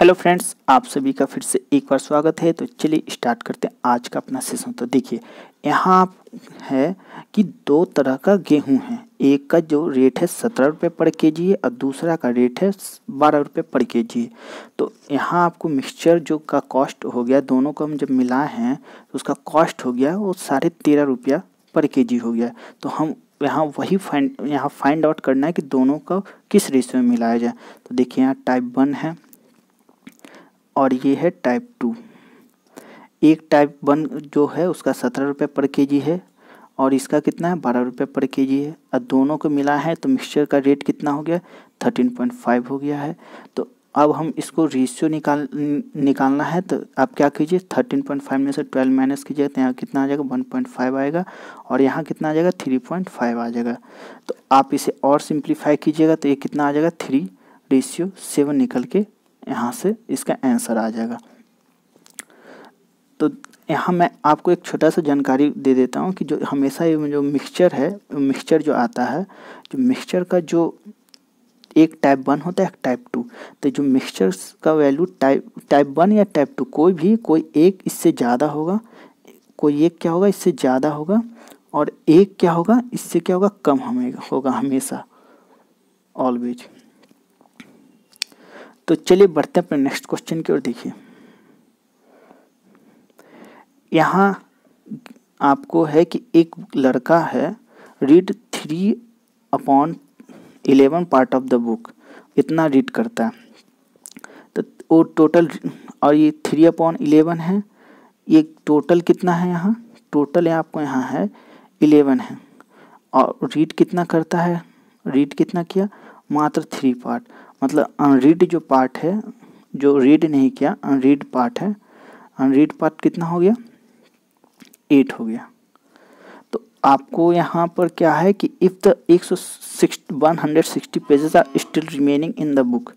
hello friends आप सभी का फिर से एक बार स्वागत है तो चलिए स्टार्ट करते हैं आज का अपना सेशन तो देखिए यहाँ है कि दो तरह का गेहूं है एक का जो रेट है सत्रह रुपये पर के जी और दूसरा का रेट है बारह रुपये पर के जी तो यहाँ आपको मिक्सचर जो का कॉस्ट हो गया दोनों को हम जब मिलाए हैं तो उसका कॉस्ट हो गया वो साढ़े तेरह रुपया पर के जी हो गया तो हम यहाँ वही फाइंड यहाँ फाइंड आउट करना है कि दोनों का किस रेशियो में मिलाया जाए तो देखिए यहाँ टाइप वन है और ये है टाइप टू एक टाइप वन जो है उसका सत्रह रुपये पर के जी है और इसका कितना है बारह रुपये पर के जी है और दोनों को मिला है तो मिक्सचर का रेट कितना हो गया थर्टीन पॉइंट फाइव हो गया है तो अब हम इसको रेशियो निकाल निकालना है तो आप क्या कीजिए थर्टीन पॉइंट फाइव में से ट्वेल्व माइनस कीजिए तो यहाँ कितना आ जाएगा वन पॉइंट फाइव आएगा और यहाँ कितना आ जाएगा थ्री पॉइंट फाइव आ जाएगा तो आप इसे और सिंप्लीफाई कीजिएगा तो ये कितना आ जाएगा थ्री रेशियो सेवन निकल के यहाँ से इसका आंसर आ जाएगा तो यहाँ मैं आपको एक छोटा सा जानकारी दे देता हूँ कि जो हमेशा ये जो मिक्सचर है मिक्सचर जो आता है जो मिक्सचर का जो एक टाइप वन होता है एक टाइप टू तो जो मिक्सचर का वैल्यू टाइप टाइप वन या टाइप टू कोई भी कोई एक इससे ज़्यादा होगा कोई एक क्या होगा इससे ज़्यादा होगा और एक क्या होगा इससे क्या होगा कम हमें होगा हमेशा ऑलवेज तो चलिए बढ़ते हैं अपने नेक्स्ट क्वेश्चन की ओर देखिए यहाँ आपको है कि एक लड़का है read three upon eleven part of the book इतना रीड करता है तो वो टोटल और ये थ्री अपॉन इलेवन है ये टोटल कितना है यहाँ टोटल यहाँ आपको यहाँ है इलेवन है और रीड कितना करता है रीड कितना किया मात्र थ्री पार्ट मतलब अनरीड जो पार्ट है जो रीड नहीं किया अनरीड पार्ट है अनरीड पार्ट कितना हो गया एट हो गया तो आपको यहाँ पर क्या है कि इफ़ द एक सौ one hundred sixty pages are still remaining in the book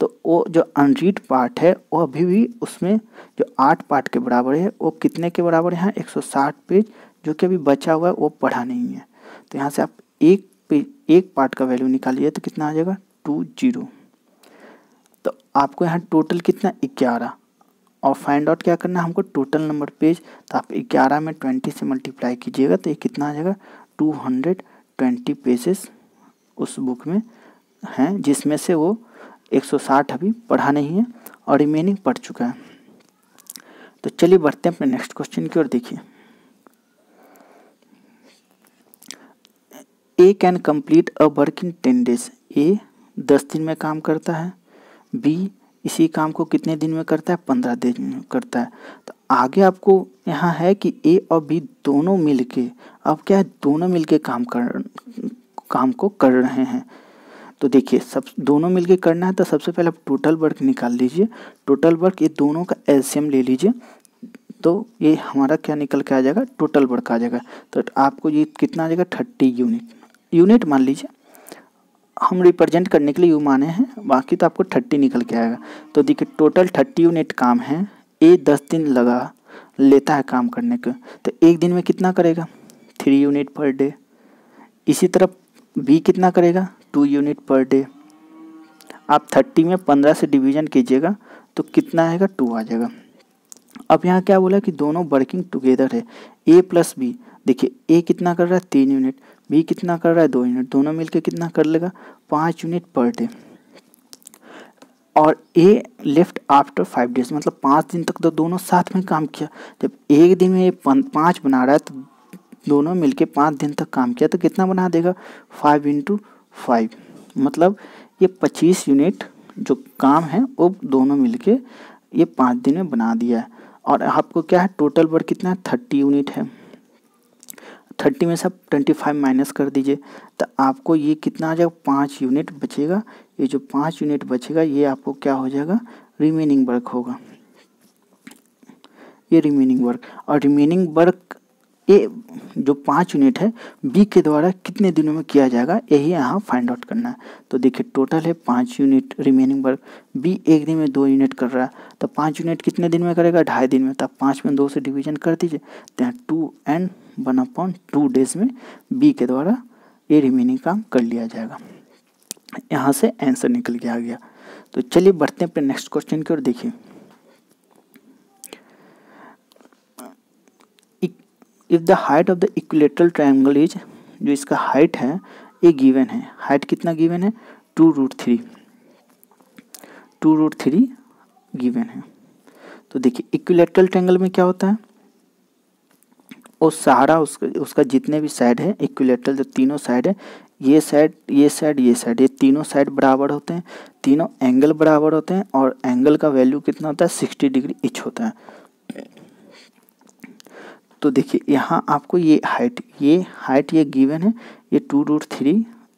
तो वो जो अनरीड पार्ट है वो अभी भी उसमें जो आठ पार्ट के बराबर है वो कितने के बराबर यहाँ एक सौ साठ पेज जो कि अभी बचा हुआ है वो पढ़ा नहीं है तो यहाँ से आप एक पेज एक पार्ट का वैल्यू निकालिए तो कितना आ जाएगा टू जीरो आपको यहाँ टोटल कितना ग्यारह और फाइंड आउट क्या करना है हमको टोटल नंबर पेज तो आप ग्यारह में ट्वेंटी से मल्टीप्लाई कीजिएगा तो ये कितना आ जाएगा टू हंड्रेड ट्वेंटी पेजेस उस बुक में हैं जिसमें से वो एक सौ साठ अभी पढ़ा नहीं है और रिमेनिंग पढ़ चुका है तो चलिए बढ़ते हैं अपने नेक्स्ट क्वेश्चन की ओर देखिए A can complete a work in ten days A दस दिन में काम करता है बी इसी काम को कितने दिन में करता है पंद्रह दिन में करता है तो आगे आपको यहाँ है कि ए और बी दोनों मिलके अब क्या है दोनों मिलके काम कर काम को कर रहे हैं तो देखिए सब दोनों मिलके करना है तो सबसे पहले आप टोटल वर्क निकाल लीजिए टोटल वर्क ये दोनों का एलसीएम ले लीजिए तो ये हमारा क्या निकल के आ जाएगा टोटल वर्क आ जाएगा तो आपको ये कितना आ जाएगा थर्टी यूनिट यूनिट मान लीजिए हम रिप्रेजेंट करने के लिए यू माने हैं बाकी तो आपको थर्टी निकल के आएगा तो देखिए टोटल थर्टी यूनिट काम है ए दस दिन लगा लेता है काम करने का तो एक दिन में कितना करेगा थ्री यूनिट पर डे इसी तरफ बी कितना करेगा टू यूनिट पर डे आप थर्टी में पंद्रह से डिवीजन कीजिएगा तो कितना आएगा टू आ जाएगा अब यहाँ क्या बोला कि दोनों वर्किंग टुगेदर है ए प्लस बी देखिए ए कितना कर रहा है तीन यूनिट बी कितना कर रहा है दो यूनिट दोनों मिलकर कितना कर लेगा पाँच यूनिट पर डे और A left after five days मतलब पाँच दिन तक तो दोनों साथ में काम किया जब एक दिन में ये पाँच बना रहा है तो दोनों मिलके पाँच दिन तक काम किया तो कितना बना देगा फाइव इंटू फाइव मतलब ये पच्चीस यूनिट जो काम है वो दोनों मिलके ये पाँच दिन में बना दिया है और आपको क्या है टोटल वर्क कितना है थर्टी यूनिट है थर्टी में से ट्वेंटी फाइव माइनस कर दीजिए तो आपको ये कितना आ जाएगा पाँच यूनिट बचेगा ये जो पाँच यूनिट बचेगा ये आपको क्या हो जाएगा रिमेनिंग वर्क होगा ये रिमेनिंग वर्क और रिमेनिंग वर्क ए जो पाँच यूनिट है बी के द्वारा कितने दिनों में किया जाएगा यही यहाँ फाइंड आउट करना है तो देखिए टोटल है पाँच यूनिट रिमेनिंग वर्क बी एक दिन में दो यूनिट कर रहा है तो पाँच यूनिट कितने दिन में करेगा ढाई दिन में तब तो पाँच में दो से डिवीजन कर दीजिए तो यहाँ two and one upon two days में बी के द्वारा ये रिमेनिंग काम कर लिया जाएगा यहाँ से आंसर निकल के आ गया तो चलिए बढ़ते हैं अपने नेक्स्ट क्वेश्चन की ओर देखिए if the height of the equilateral triangle is जो इसका हाइट है ये गिवन है हाइट कितना गिवन है two root three two root three given है तो देखिए इक्विलेटरल ट्रायंगल में क्या होता है वो सहारा उसका उसका जितने भी साइड है इक्विलेटरल जो तीनों साइड है ये साइड ये साइड ये साइड ये तीनों साइड बराबर होते हैं तीनों एंगल बराबर होते हैं और एंगल का वैल्यू कितना होता है सिक्सटी डिग्री इच होता है तो देखिए यहाँ आपको ये हाइट ये हाइट ये गिवन है ये टू रूट थ्री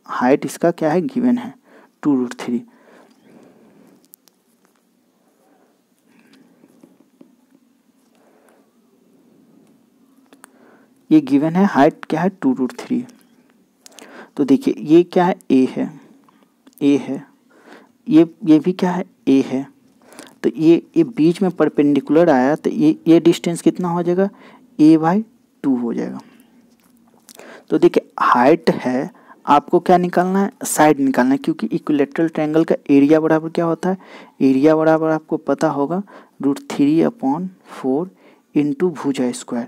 हाइट इसका क्या है गिवन है टू रूट थ्री ये गिवन है हाइट क्या है टू रूट थ्री तो देखिए ये क्या है ए है ए है ये ये भी क्या है ए है तो ये ये बीच में परपेंडिकुलर आया तो ये ये डिस्टेंस कितना हो जाएगा ए बाई टू हो जाएगा तो देखिए हाइट है आपको क्या निकालना है साइड निकालना है क्योंकि इक्विलेटरल ट्रायंगल का एरिया बराबर क्या होता है एरिया बराबर आपको पता होगा root three upon four into भूजा स्क्वायर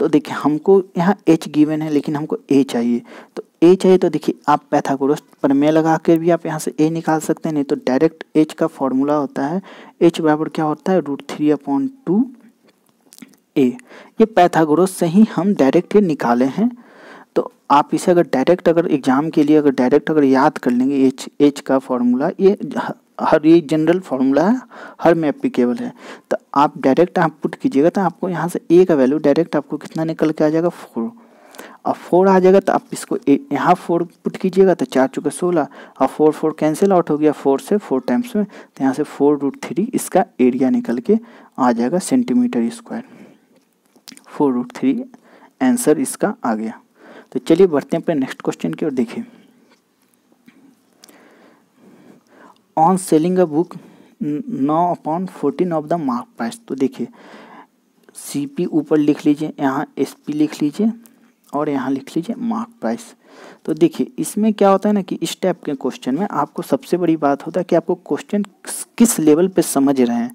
तो देखिए हमको यहाँ एच गिवन है लेकिन हमको ए चाहिए तो ए चाहिए तो देखिए आप पैथागोरस प्रमेय लगा कर भी आप यहाँ से ए निकाल सकते हैं नहीं तो डायरेक्ट एच का फॉर्मूला होता है एच बराबर क्या होता है root three upon two A ये पैथागोरस से ही हम डायरेक्ट ये निकाले हैं तो आप इसे अगर डायरेक्ट अगर एग्जाम के लिए अगर डायरेक्ट अगर याद कर लेंगे एच एच का फॉर्मूला ये हर ये जनरल फार्मूला है हर में एप्लीकेबल है तो आप डायरेक्ट आप पुट कीजिएगा तो आपको यहाँ से ए का वैल्यू डायरेक्ट आपको कितना निकल के आ जाएगा फोर और फोर आ जाएगा तो आप इसको ए यहाँ फोर पुट कीजिएगा तो चार चुके सोलह और फोर फोर कैंसिल आउट हो गया फोर से फोर टाइम्स में तो यहाँ से फोर रूट थ्री इसका एरिया निकल के आ जाएगा centimetre square four root three answer इसका आ गया तो चलिए बढ़ते हैं अपने नेक्स्ट क्वेश्चन की ओर देखिए ऑन सेलिंग अ बुक नौ upon fourteen of the mark price तो देखिए सी ऊपर लिख लीजिए यहाँ एस लिख लीजिए और यहाँ लिख लीजिए मार्क प्राइस तो देखिए इसमें क्या होता है ना कि इस टाइप के क्वेश्चन में आपको सबसे बड़ी बात होता है कि आपको क्वेश्चन किस लेवल पे समझ रहे हैं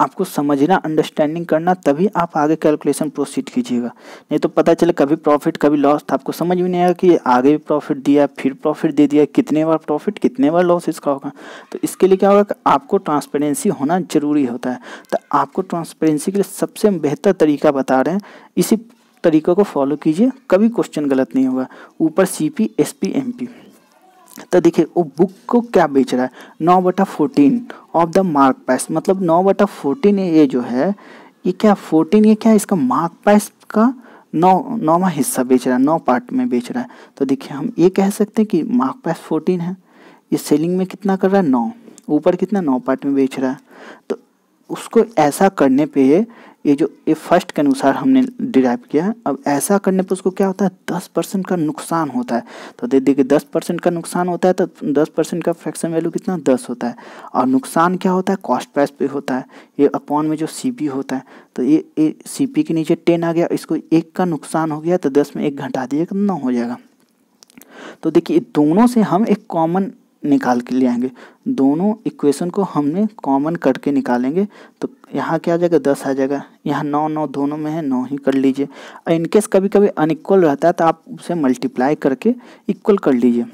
आपको समझना अंडरस्टैंडिंग करना तभी आप आगे कैलकुलेशन प्रोसीड कीजिएगा नहीं तो पता चले कभी प्रॉफिट कभी लॉस था तो आपको समझ भी नहीं आएगा कि आगे भी प्रॉफिट दिया फिर प्रॉफिट दे दिया कितने बार प्रॉफिट कितने बार लॉस इसका होगा तो इसके लिए क्या होगा कि आपको ट्रांसपेरेंसी होना ज़रूरी होता है तो आपको ट्रांसपेरेंसी के लिए सबसे बेहतर तरीका बता रहे हैं इसी तरीक़ों को फॉलो कीजिए कभी क्वेश्चन गलत नहीं होगा ऊपर C P S P M P तो देखिए वो बुक को क्या बेच रहा है नौ बटा fourteen of the mark price मतलब नौ बटा फोर्टीन ये जो है ये क्या फोर्टीन ये क्या इसका मार्क प्राइस का नौ नौवा हिस्सा बेच रहा है नौ पार्ट में बेच रहा है तो देखिए हम ये कह सकते हैं कि मार्क प्राइस फोर्टीन है ये सेलिंग में कितना कर रहा है नौ ऊपर कितना नौ पार्ट में बेच रहा है तो उसको ऐसा करने पे ये जो ये फर्स्ट के अनुसार हमने डिराइव किया है अब ऐसा करने पर उसको क्या होता है दस परसेंट का नुकसान होता है तो दे देखिए दस परसेंट का नुकसान होता है तो दस परसेंट का फ्रैक्शन वैल्यू कितना दस होता है और नुकसान क्या होता है कॉस्ट प्राइस पे होता है ये अपॉन में जो सी होता है तो ये ए, सी के नीचे टेन आ गया इसको एक का नुकसान हो गया तो दस में एक घटा दिए तो नौ हो जाएगा तो देखिए दोनों से हम एक कॉमन निकाल के ले आएंगे दोनों इक्वेशन को हमने कॉमन करके निकालेंगे तो यहाँ क्या आ जाएगा दस आ जाएगा यहाँ नौ नौ दोनों में है नौ ही कर लीजिए और इनकेस कभी कभी अनइक्वल रहता है तो आप उसे मल्टीप्लाई करके इक्वल कर लीजिए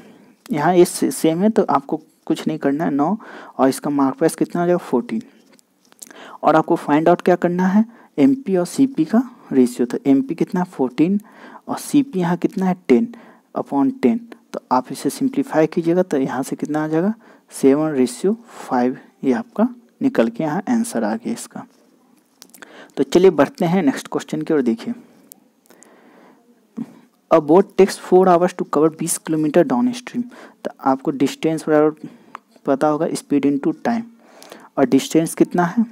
यहाँ ये सेम है तो आपको कुछ नहीं करना है नौ और इसका मार्क प्राइस कितना आ जाएगा फोर्टीन और आपको फाइंड आउट क्या करना है एम और सी का रेशियो तो एम कितना है फोर्टीन और सी पी यहाँ कितना है टेन अपॉन टेन तो आप इसे सिंप्लीफाई कीजिएगा तो यहाँ से कितना आ जाएगा सेवन रेशियो फाइव ये आपका निकल के यहाँ आंसर आ गया इसका तो चलिए बढ़ते हैं नेक्स्ट क्वेश्चन की ओर देखिए a boat takes four hours to cover बीस किलोमीटर डाउन स्ट्रीम तो आपको डिस्टेंस बराबर पता होगा स्पीड टू टाइम और डिस्टेंस कितना है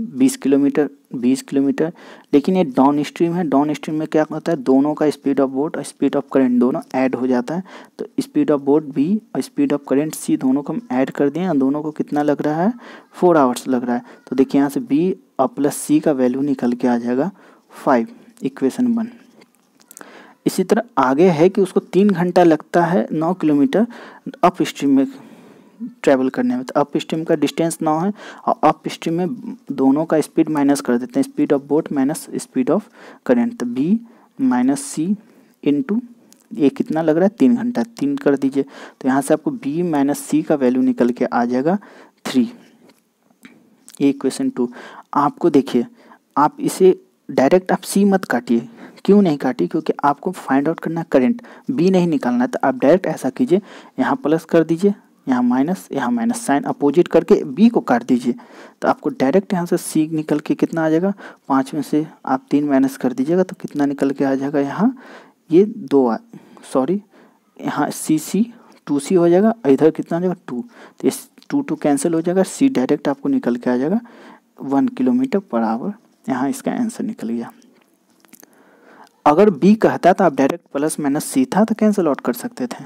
बीस किलोमीटर बीस किलोमीटर लेकिन ये डाउन स्ट्रीम है डाउन स्ट्रीम में क्या होता है दोनों का स्पीड ऑफ बोट और स्पीड ऑफ करंट दोनों ऐड हो जाता है तो स्पीड ऑफ बोट बी और स्पीड ऑफ करंट सी दोनों को हम ऐड कर दें और दोनों को कितना लग रहा है फोर आवर्स लग रहा है तो देखिए यहाँ से बी और प्लस सी का वैल्यू निकल के आ जाएगा फाइव इक्वेशन वन इसी तरह आगे है कि उसको तीन घंटा लगता है नौ किलोमीटर अप स्ट्रीम में ट्रैवल करने में तो अप स्ट्रीम का डिस्टेंस ना है और अप स्ट्रीम में दोनों का स्पीड माइनस कर देते हैं speed of boat minus speed of current तो बी माइनस सी इंटू ये कितना लग रहा है तीन घंटा तीन कर दीजिए तो यहाँ से आपको बी माइनस सी का वैल्यू निकल के आ जाएगा थ्री ये क्वेश्चन टू आपको देखिए आप इसे डायरेक्ट आप सी मत काटिए क्यों नहीं काटी क्योंकि आपको फाइंड आउट करना है करेंट बी नहीं निकालना है तो आप डायरेक्ट ऐसा कीजिए यहाँ प्लस कर दीजिए यहाँ माइनस यहाँ माइनस साइन अपोजिट करके बी को काट दीजिए तो आपको डायरेक्ट यहाँ से सी निकल के कितना आ जाएगा पाँच में से आप तीन माइनस कर दीजिएगा तो कितना निकल के आ जाएगा यहाँ ये दो सॉरी यहाँ सी सी टू सी हो जाएगा इधर कितना हो जाएगा टू तो इस टू टू कैंसिल हो जाएगा सी डायरेक्ट आपको निकल के आ जाएगा वन किलोमीटर पर आवर यहाँ इसका आंसर निकल गया अगर बी कहता तो आप डायरेक्ट प्लस माइनस सी था तो कैंसिल आउट कर सकते थे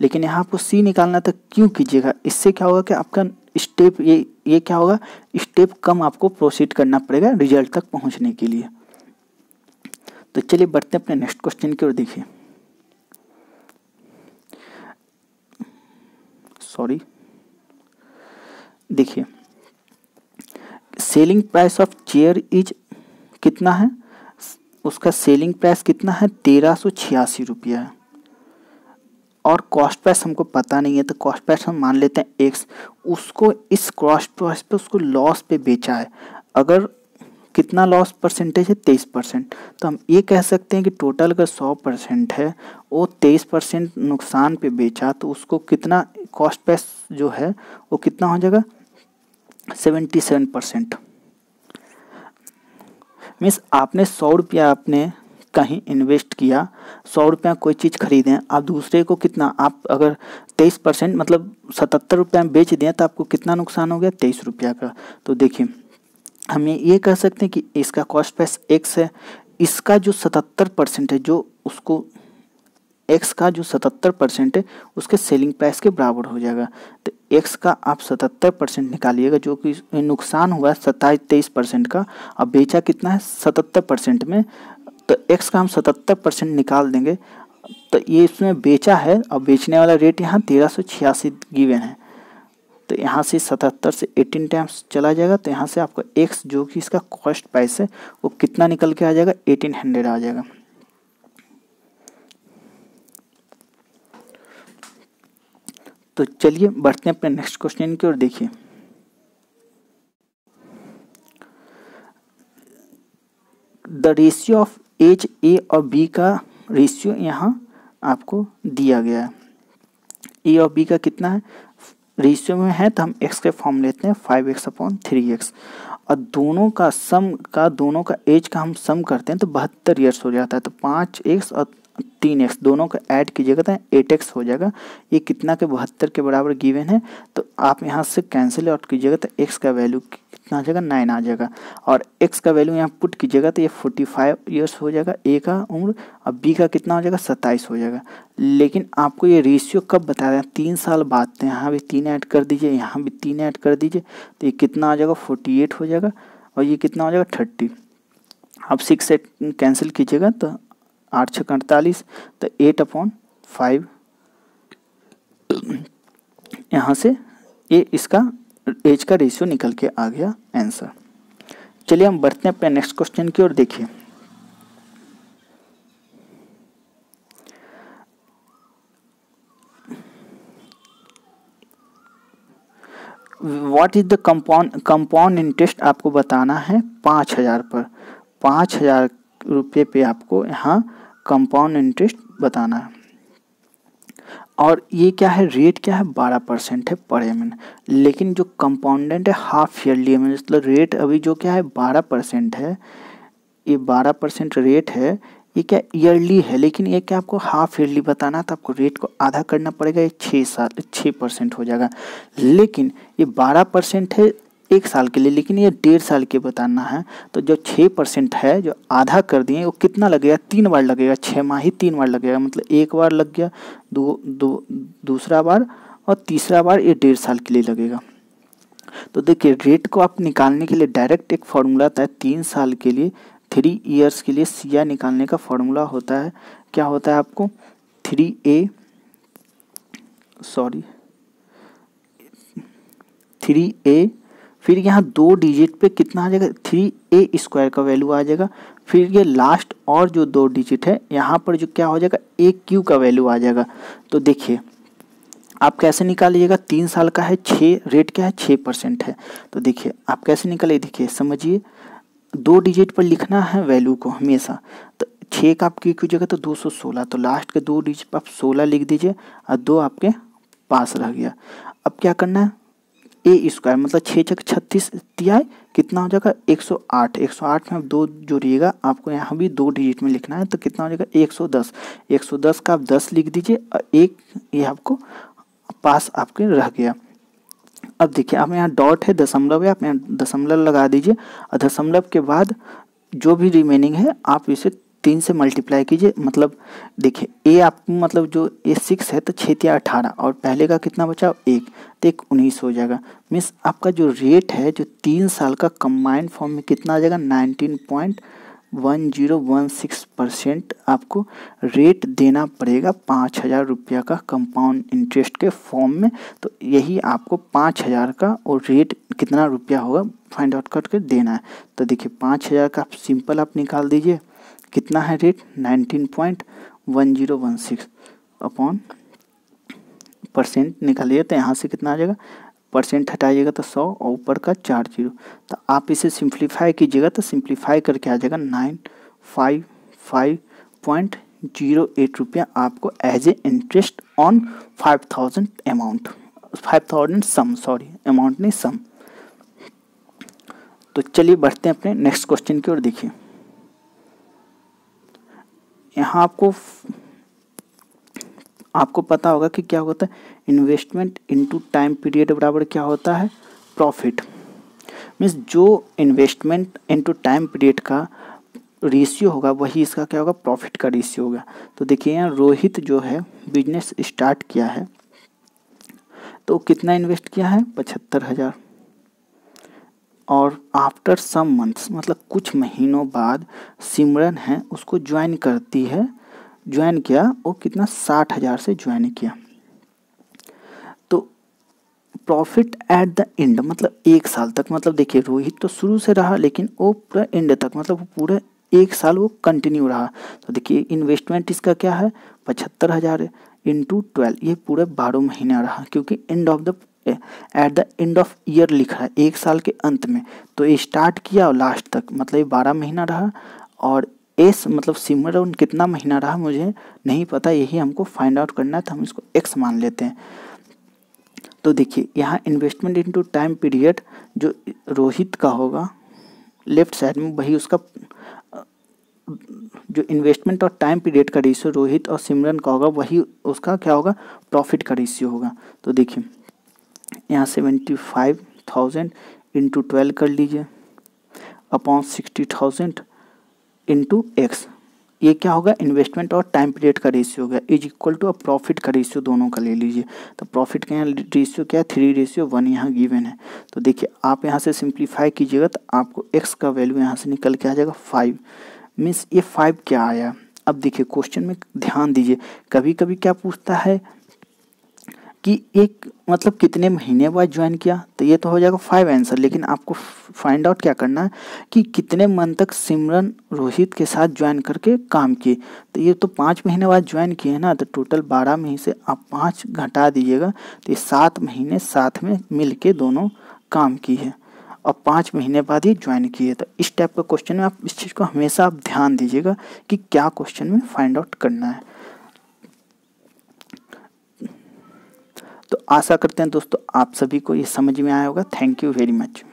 लेकिन यहाँ आपको सी निकालना था क्यों कीजिएगा इससे क्या होगा कि आपका स्टेप ये ये क्या होगा स्टेप कम आपको प्रोसीड करना पड़ेगा रिजल्ट तक पहुँचने के लिए तो चलिए बढ़ते अपने नेक्स्ट क्वेश्चन की ओर देखिए सॉरी देखिए selling price of chair is कितना है उसका सेलिंग प्राइस कितना है तेरह सौ छियासी रुपया है और कॉस्ट प्राइस हमको पता नहीं है तो कॉस्ट प्राइस हम मान लेते हैं एक्स उसको इस कॉस्ट प्राइस पे उसको लॉस पे बेचा है अगर कितना लॉस परसेंटेज है तेईस परसेंट तो हम ये कह सकते हैं कि टोटल अगर सौ परसेंट है वो तेईस परसेंट नुकसान पे बेचा तो उसको कितना कॉस्ट प्राइस जो है वो कितना हो जाएगा सेवेंटी सेवन परसेंट मीन्स आपने सौ रुपया आपने कहीं इन्वेस्ट किया सौ रुपया कोई चीज़ खरीदें आप दूसरे को कितना आप अगर तेईस परसेंट मतलब सतहत्तर रुपया बेच दें तो आपको कितना नुकसान हो गया तेईस रुपया का तो देखिए हम ये कह सकते हैं कि इसका कॉस्ट प्राइस एक्स है इसका जो सतहत्तर परसेंट है जो उसको एक्स का जो सतहत्तर परसेंट है उसके सेलिंग प्राइस के बराबर हो जाएगा तो एक्स का आप सतहत्तर परसेंट निकालिएगा जो कि नुकसान हुआ है सत्ताईस तेईस परसेंट का और बेचा कितना है सतहत्तर परसेंट में तो एक्स का हम सतहत्तर परसेंट निकाल देंगे तो ये इसमें बेचा है और बेचने वाला रेट यहाँ तेरह सौ छियासी गिवेन है तो यहाँ से सतहत्तर से एटीन टाइम्स चला जाएगा तो यहाँ से आपका एक्स जो कि इसका कॉस्ट प्राइस है वो कितना निकल के आ जाएगा एटीन हंड्रेड आ जाएगा तो चलिए बढ़ते हैं अपने नेक्स्ट क्वेश्चन की ओर देखिए the ratio of H A और बी का रेशियो यहाँ आपको दिया गया है ए और बी का कितना है रेशियो में है तो हम एक्स के फॉर्म लेते हैं five X upon three X और दोनों का सम का दोनों का एज का हम सम करते हैं तो बहत्तर ईयर्स हो जाता है तो पाँच एक्स और तीन एक्स दोनों का ऐड कीजिएगा तो एट एक्स हो जाएगा ये कितना के बहत्तर के बराबर गिवन है तो आप यहाँ से कैंसिल आउट कीजिएगा तो एक्स का वैल्यू कितना आ जाएगा नाइन आ जाएगा और एक्स का वैल्यू यहाँ पुट कीजिएगा तो ये फोर्टी फाइव ईयर्स हो जाएगा ए का उम्र और बी का कितना हो जाएगा सत्ताईस हो जाएगा लेकिन आपको ये रेशियो कब बता रहे हैं तीन साल बाद तो यहाँ भी तीन ऐड कर दीजिए यहाँ भी तीन ऐड कर दीजिए तो ये कितना आ जाएगा फोर्टी एट हो जाएगा और ये कितना हो जाएगा थर्टी आप सिक्स एट कैंसिल कीजिएगा तो आठ छः अड़तालीस तो एट अपॉन फाइव यहाँ से ये इसका एज का रेशियो निकल के आ गया आंसर चलिए हम बढ़ते हैं अपने नेक्स्ट क्वेश्चन की ओर देखिए what is the compound compound interest आपको बताना है पाँच हज़ार पर पाँच हज़ार रुपये पे आपको यहाँ कंपाउंड इंटरेस्ट बताना है और ये क्या है रेट क्या है बारह परसेंट है पर एम लेकिन जो कंपाउंडेंट है हाफ ईयरली मतलब रेट तो अभी जो क्या है बारह परसेंट है ये बारह परसेंट रेट है ये क्या ईयरली है लेकिन ये क्या आपको हाफ ईयरली बताना है तो आपको रेट को आधा करना पड़ेगा ये छः साल छः परसेंट हो जाएगा लेकिन ये बारह परसेंट है एक साल के लिए लेकिन ये डेढ़ साल के बताना है तो जो छः परसेंट है जो आधा कर दिए वो कितना लगेगा तीन बार लगेगा छः माह ही तीन बार लगेगा मतलब एक बार लग गया दो दू, दूसरा बार और तीसरा बार ये डेढ़ साल के लिए लगेगा तो देखिए रेट को आप निकालने के लिए डायरेक्ट एक फार्मूला आता है तीन साल के लिए थ्री ईयर्स के लिए सिया निकालने का फार्मूला होता है क्या होता है आपको three A sorry three A फिर यहाँ दो डिजिट पे कितना आ जाएगा थ्री ए स्क्वायर का वैल्यू आ जाएगा फिर ये लास्ट और जो दो डिजिट है यहाँ पर जो क्या हो जाएगा ए क्यू का वैल्यू आ जाएगा तो देखिए आप कैसे निकालिएगा तीन साल का है छः रेट क्या है छः परसेंट है तो देखिए आप कैसे निकालिए देखिए समझिए दो डिजिट पर लिखना है वैल्यू को हमेशा तो छः का आप क्यू क्यू जगह तो दो सौ सोलह तो लास्ट के दो डिजिट पर आप सोलह लिख दीजिए और दो आपके पास रह गया अब क्या करना है ए स्क्वायर मतलब छः छक छत्तीस दिया है कितना हो जाएगा 108 108 में आप दो जोड़िएगा आपको यहाँ भी दो डिजिट में लिखना है तो कितना हो जाएगा 110 110 का आप 10 लिख दीजिए और एक ये आपको पास आपके रह गया अब देखिए आप यहाँ डॉट है दशमलव है आप यहाँ दशमलव लगा दीजिए और दशमलव के बाद जो भी रिमेनिंग है आप इसे तीन से मल्टीप्लाई कीजिए मतलब देखिए ए आप मतलब जो ए सिक्स है तो छः या अठारह और पहले का कितना बचा एक तो एक उन्नीस हो जाएगा मीन्स आपका जो रेट है जो तीन साल का कम्बाइंड फॉर्म में कितना आ जाएगा nineteen point one zero one six percent आपको रेट देना पड़ेगा पाँच हज़ार रुपया का कंपाउंड इंटरेस्ट के फॉर्म में तो यही आपको पाँच हज़ार का और रेट कितना रुपया होगा फाइंड आउट करके देना है तो देखिए पाँच हज़ार का आप सिंपल आप निकाल दीजिए कितना है rate nineteen point one zero one six upon percent निकालिए तो यहाँ से कितना आ जाएगा परसेंट हटाइएगा तो सौ और ऊपर का चार जीरो तो आप इसे सिंप्लीफाई कीजिएगा तो सिंप्लीफाई करके आ जाएगा nine five five point zero eight रुपया आपको as a interest on five thousand amount five thousand sum sorry amount नहीं सम तो चलिए बढ़ते हैं अपने नेक्स्ट क्वेश्चन की ओर देखिए यहाँ आपको आपको पता होगा कि क्या होता है इन्वेस्टमेंट इनटू टाइम पीरियड बराबर क्या होता है प्रॉफिट मीन्स जो इन्वेस्टमेंट इनटू टाइम पीरियड का रेशियो होगा वही इसका क्या होगा प्रॉफिट का रेशियो होगा तो देखिए यहाँ रोहित जो है बिजनेस स्टार्ट किया है तो कितना इन्वेस्ट किया है पचहत्तर हज़ार और आफ्टर सम मंथ्स मतलब कुछ महीनों बाद सिमरन है उसको ज्वाइन करती है ज्वाइन किया वो कितना साठ हज़ार से ज्वाइन किया तो प्रॉफिट एट द एंड मतलब एक साल तक मतलब देखिए रोहित तो शुरू से रहा लेकिन वो पूरा एंड तक मतलब वो पूरा एक साल वो कंटिन्यू रहा तो देखिए इन्वेस्टमेंट इसका क्या है पचहत्तर हज़ार इंटू ट्वेल्व ये पूरे बारह महीना रहा क्योंकि end of the at the end of year लिखा है एक साल के अंत में तो स्टार्ट किया और लास्ट तक मतलब ये बारह महीना रहा और एस मतलब सिमरन कितना महीना रहा मुझे नहीं पता यही हमको फाइंड आउट करना है तो हम इसको एक्स मान लेते हैं तो देखिए यहाँ इन्वेस्टमेंट इनटू टाइम पीरियड जो रोहित का होगा लेफ्ट साइड में वही उसका जो इन्वेस्टमेंट और टाइम पीरियड का रेशियो रोहित और सिमरन का होगा वही उसका क्या होगा प्रॉफिट का रेशियो होगा तो देखिए यहाँ seventy five thousand into twelve कर लीजिए upon sixty thousand into X ये क्या होगा इन्वेस्टमेंट और टाइम पीरियड का रेशियो होगा is equal to a profit का रेशियो दोनों का ले लीजिए तो प्रॉफिट का यहाँ रेशियो क्या है थ्री रेशियो वन यहाँ गिवन है तो देखिए आप यहाँ से सिंप्लीफाई कीजिएगा तो आपको एक्स का वैल्यू यहाँ से निकल के आ जाएगा फाइव मीन्स ये फाइव क्या आया अब देखिए क्वेश्चन में ध्यान दीजिए कभी कभी क्या पूछता है कि एक मतलब कितने महीने बाद ज्वाइन किया तो ये तो हो जाएगा फाइव आंसर लेकिन आपको फाइंड आउट क्या करना है कि कितने मंथ तक सिमरन रोहित के साथ ज्वाइन करके काम किए तो ये तो पाँच महीने बाद ज्वाइन किए ना तो टोटल बारह महीने से आप पाँच घटा दीजिएगा तो ये सात महीने साथ में मिल के दोनों काम की है और पाँच महीने बाद ही ज्वाइन किए तो इस टाइप का क्वेश्चन में आप इस चीज़ को हमेशा आप ध्यान दीजिएगा कि क्या क्वेश्चन में फाइंड आउट करना है तो आशा करते हैं दोस्तों आप सभी को ये समझ में आया होगा थैंक यू वेरी मच